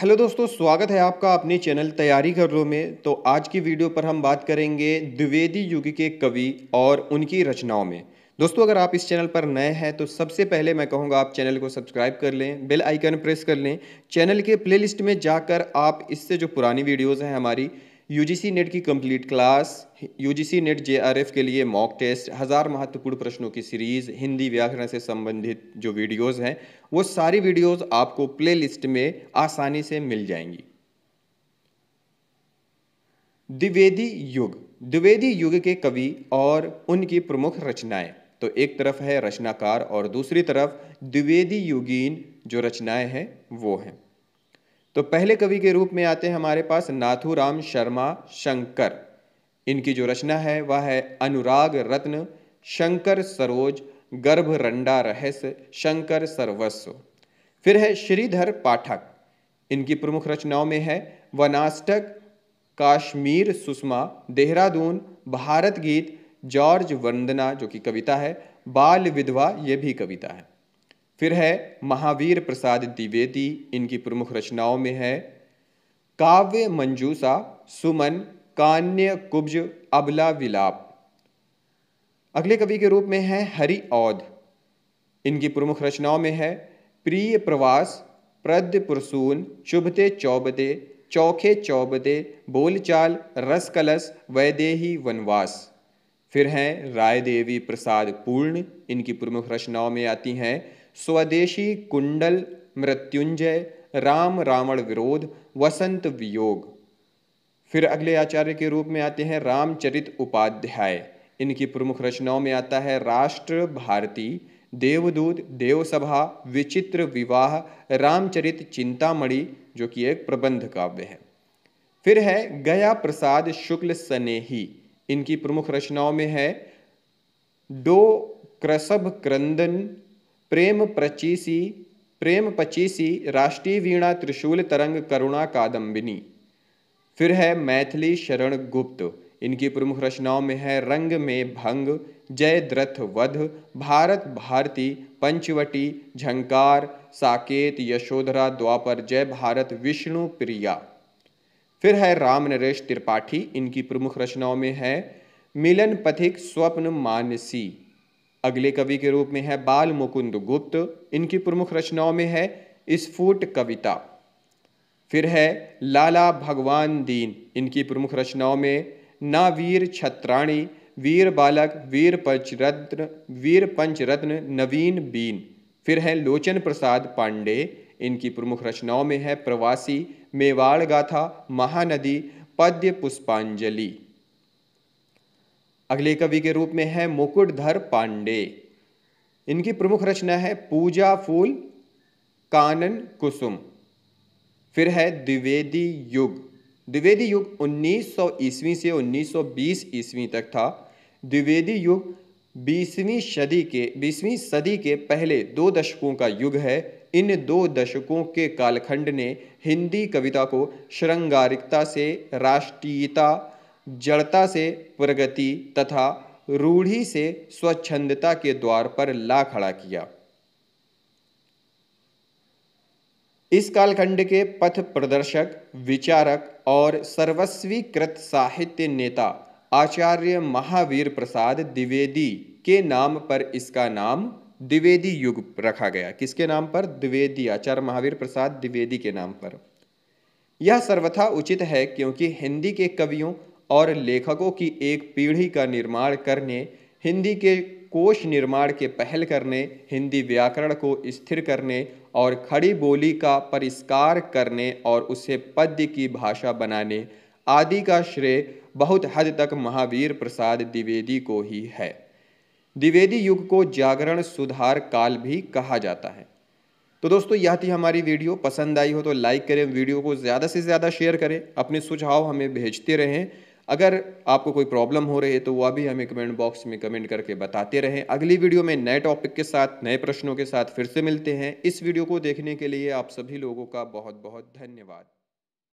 hello दोस्तों स्वागत है आपका अपने चैनल तैयारी कर रो में तो आज की वीडियो पर हम बात करेंगे द्विवेदी युग के कवि और उनकी रचनाओं में दोस्तों अगर आप इस चैनल पर नए हैं तो सबसे पहले मैं कहूँगा आप चैनल को सब्सक्राइब कर लें बेल आइकन प्रेस कर लें चैनल के प्लेलिस्ट में जाकर आप इससे जो पुरानी वीडियोज़ हैं हमारी यू जी नेट की complete class U G NET J R F के लिए मॉक टेस्ट हज़ार महत्वपूर्ण प्रश्नों की सीरीज़ हिंदी व्याकरण से संबंधित जो वीडियोस हैं वो सारी वीडियोस आपको प्लेलिस्ट में आसानी से मिल जाएंगी द्विवेदी युग द्विवेदी युग के कवि और उनकी प्रमुख रचनाएं तो एक तरफ है रचनाकार और दूसरी तरफ द्विवेदी युगीन जो रचनाएं हैं वो हैं तो पहले कवि के रूप में आते हैं हमारे पास नाथूराम शर्मा शंकर इनकी जो रचना है वह है अनुराग रत्न शंकर सरोज गर्भ रंडा रहस्य शंकर सर्वस्व फिर है श्रीधर पाठक इनकी प्रमुख रचनाओं में है वनाष्टक काश्मीर सुषमा देहरादून भारत गीत जॉर्ज वंदना जो कि कविता है बाल विधवा ये भी कविता है फिर है महावीर प्रसाद द्विवेदी इनकी प्रमुख रचनाओं में है काव्य मंजूसा सुमन कान्य कुब्ज अबला विलाप अगले कवि के रूप में है हरि औध इनकी प्रमुख रचनाओं में है प्रिय प्रवास प्रद्य प्रसून चुभते चौबते चौखे चौबते बोलचाल रस कलश वैदेही वनवास फिर हैं राय देवी प्रसाद पूर्ण इनकी प्रमुख रचनाओं में आती हैं स्वदेशी कुंडल मृत्युंजय राम रावण विरोध वसंत वियोग फिर अगले आचार्य के रूप में आते हैं रामचरित उपाध्याय इनकी प्रमुख रचनाओं में आता है राष्ट्र भारती देवदूत देवसभा विचित्र विवाह रामचरित चिंतामणि जो कि एक प्रबंध काव्य है फिर है गया प्रसाद शुक्ल सनेही इनकी प्रमुख रचनाओं में है डो क्रसभ क्रंदन प्रेम प्रचीसी प्रेम पचीसी राष्ट्रीय वीणा त्रिशूल तरंग करुणा कादम्बिनी फिर है मैथिली शरण गुप्त इनकी प्रमुख रचनाओं में है रंग में भंग जय द्रथ वध भारत भारती पंचवटी झंकार साकेत यशोधरा द्वापर जय भारत विष्णु प्रिया फिर है राम नरेश त्रिपाठी इनकी प्रमुख रचनाओं में है मिलन पथिक स्वप्न मानसी अगले कवि के रूप में है बाल मुकुंद गुप्त इनकी प्रमुख रचनाओं में है स्फुट कविता फिर है लाला भगवान दीन इनकी प्रमुख रचनाओं में नावीर छत्राणी वीर बालक वीर पंचरत्न वीर पंचरत्न नवीन बीन फिर है लोचन प्रसाद पांडे इनकी प्रमुख रचनाओं में है प्रवासी मेवाड़ गाथा महानदी पद्य पुष्पांजलि अगले कवि के रूप में है मुकुटधर पांडे इनकी प्रमुख रचना है पूजा फूल कानन कुसुम फिर है द्विवेदी युग द्विवेदी युग 1900 ईस्वी से 1920 ईस्वी तक था द्विवेदी युग बीसवीं सदी के बीसवीं सदी के पहले दो दशकों का युग है इन दो दशकों के कालखंड ने हिंदी कविता को श्रृंगारिकता से राष्ट्रीयता जड़ता से प्रगति तथा रूढ़ी से स्वच्छंदता के द्वार पर ला खड़ा किया इस कालखंड के पथ प्रदर्शक विचारक और सर्वस्वीकृत साहित्य नेता आचार्य महावीर प्रसाद द्विवेदी के नाम पर इसका नाम द्विवेदी युग रखा गया किसके नाम पर द्विवेदी आचार्य महावीर प्रसाद द्विवेदी के नाम पर यह सर्वथा उचित है क्योंकि हिंदी के कवियों और लेखकों की एक पीढ़ी का निर्माण करने हिंदी के कोश निर्माण के पहल करने हिंदी व्याकरण को स्थिर करने और खड़ी बोली का परिष्कार करने और उसे पद्य की भाषा बनाने आदि का श्रेय बहुत हद तक महावीर प्रसाद द्विवेदी को ही है द्विवेदी युग को जागरण सुधार काल भी कहा जाता है तो दोस्तों यह थी हमारी वीडियो पसंद आई हो तो लाइक करें वीडियो को ज़्यादा से ज़्यादा शेयर करें अपने सुझाव हमें भेजते रहें अगर आपको कोई प्रॉब्लम हो रही है तो वह भी हमें कमेंट बॉक्स में कमेंट करके बताते रहें अगली वीडियो में नए टॉपिक के साथ नए प्रश्नों के साथ फिर से मिलते हैं इस वीडियो को देखने के लिए आप सभी लोगों का बहुत बहुत धन्यवाद